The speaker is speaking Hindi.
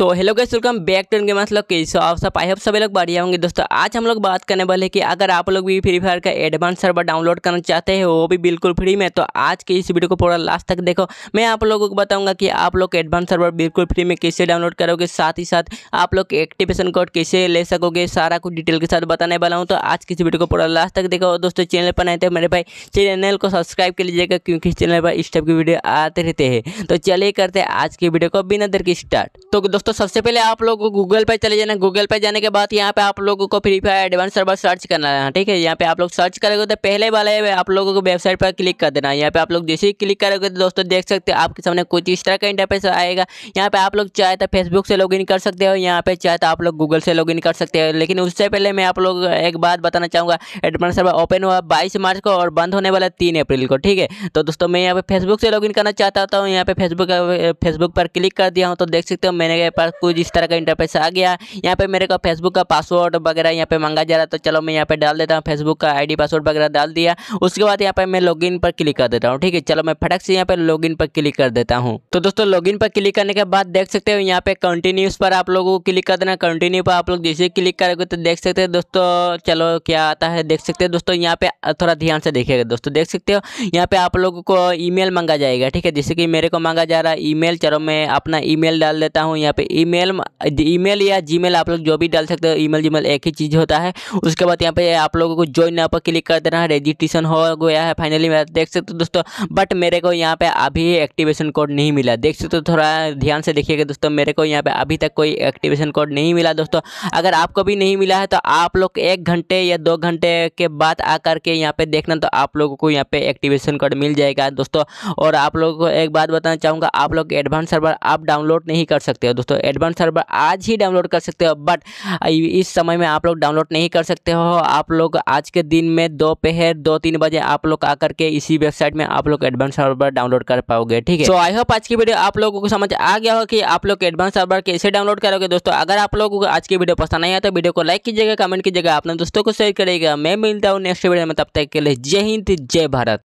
so hello guys welcome back to इनके मतलब के सो आप सब आई होप सभी लोग बढ़िया होंगे दोस्तों आज हम लोग बात करने वाले हैं कि अगर आप लोग भी फ्री फायर का एडवांस सर्वर डाउनलोड करना चाहते हैं वो भी बिल्कुल फ्री में तो आज के इस वीडियो को पूरा लास्ट तक देखो मैं आप लोगों को बताऊंगा कि आप लोग एडवांस सर्वर बिल्कुल फ्री में कैसे डाउनलोड करोगे साथ ही साथ आप लोग एक्टिवेशन कोड कैसे ले सकोगे सारा कुछ डिटेल के साथ बताने वाला हूँ तो आज की इस वीडियो को पूरा लास्ट तक देखो दोस्तों चैनल पर आए थे मेरे भाई चैनल को सब्सक्राइब कर लीजिएगा क्योंकि चैनल पर इस टाइप की वीडियो आते रहते हैं तो चलिए करते हैं आज की वीडियो को बिना देर के स्टार्ट तो दोस्तों तो सबसे पहले आप लोग गूगल पे चले जाना गूगल पे जाने के बाद यहाँ पे आप लोगों को free fire advance server search करना है ठीक है यहाँ पे आप लोग सर्च करोगे तो पहले वाले आप लोगों को वेबसाइट पर क्लिक कर देना यहाँ पे आप लोग जैसे ही क्लिक करोगे तो दोस्तों देख सकते हो आपके सामने कुछ इस तरह का इंटरफेस आएगा यहाँ पे आप लोग चाहे तो फेसबुक से लॉग कर सकते हो यहाँ पे चाहे तो आप लोग गूगल से लॉग कर सकते हो लेकिन उससे पहले मैं आप लोग एक बात बताना चाहूँगा एडवांस सर्वर ओपन हुआ बाईस मार्च को और बंद होने वाला तीन अप्रैल को ठीक है तो दोस्तों मैं यहाँ पे फेसबुक से लॉग करना चाहता हूँ यहाँ पे फेसबुक फेसबुक पर क्लिक कर दिया हूँ तो देख सकते हो मैंने पास कुछ इस तरह का इंटरफेस आ गया यहाँ पे मेरे को फेसबुक का पासवर्ड वगैरह यहाँ पे मांगा जा रहा तो चलो मैं यहाँ पे डाल देता हूँ फेसबुक का आईडी पासवर्ड वगैरह डाल दिया उसके बाद यहाँ पे मैं लॉगिन पर क्लिक कर देता हूँ ठीक है चलो मैं फटक से यहाँ पे लॉगिन पर क्लिक कर देता हूँ तो दोस्तों लॉगिन पर क्लिक करने के बाद देख सकते हो यहाँ पे कंटिन्यूस पर आप लोगों को क्लिक कर देना कंटिन्यू पर आप लोग जैसे क्लिक करोगे तो देख सकते हैं दोस्तों चलो क्या आता है देख सकते हैं दोस्तों यहाँ पे थोड़ा ध्यान से देखेगा दोस्तों देख सकते हो यहाँ पे आप लोगों को ईमेल मांगा जाएगा ठीक है जैसे कि मेरे को मांगा जा रहा है ईमेल चलो मैं अपना ईमेल डाल देता हूँ यहाँ पे पे ईमेल ईमेल या जीमेल आप लोग जो भी डाल सकते हो ईमेल जीमेल एक ही चीज़ होता है उसके बाद यहाँ पे आप लोगों को ज्वाइन यहाँ पर क्लिक कर देना है रजिस्ट्रेशन हो गया है फाइनली मैं देख सकते हो दोस्तों बट मेरे को यहाँ पे अभी एक्टिवेशन कोड नहीं मिला देख सकते हो थोड़ा ध्यान से देखिएगा दोस्तों मेरे को यहाँ पे अभी तक कोई एक्टिवेशन कोड नहीं मिला दोस्तों अगर आपको भी नहीं मिला है तो आप लोग एक घंटे या दो घंटे के बाद आकर के यहाँ पे देखना तो आप लोगों को यहाँ पे एक्टिवेशन कोड मिल जाएगा दोस्तों और आप लोगों को एक बात बताना चाहूँगा आप लोग एडवांस सर्वर आप डाउनलोड नहीं कर सकते हो दोस्तों दोस्तों एडवांस सर्वर आज ही डाउनलोड कर सकते हो बट इस समय में आप लोग डाउनलोड नहीं कर सकते हो आप लोग आज के दिन में दोपहर दो तीन बजे आप लोग आकर के इसी वेबसाइट में आप लोग एडवांस सर्वर डाउनलोड कर पाओगे ठीक है सो आई होप आज की वीडियो आप लोगों को समझ आ गया हो कि आप लोग एडवांस सर्वर कैसे डाउनलोड करोगे दोस्तों अगर आप लोगों को आज की वीडियो पसंद आया तो वीडियो को लाइक कीजिएगा कमेंट कीजिएगा अपने दोस्तों को शेयर करिएगा मैं मिलता हूँ नेक्स्ट वीडियो में तब तक के लिए जय हिंद जय भारत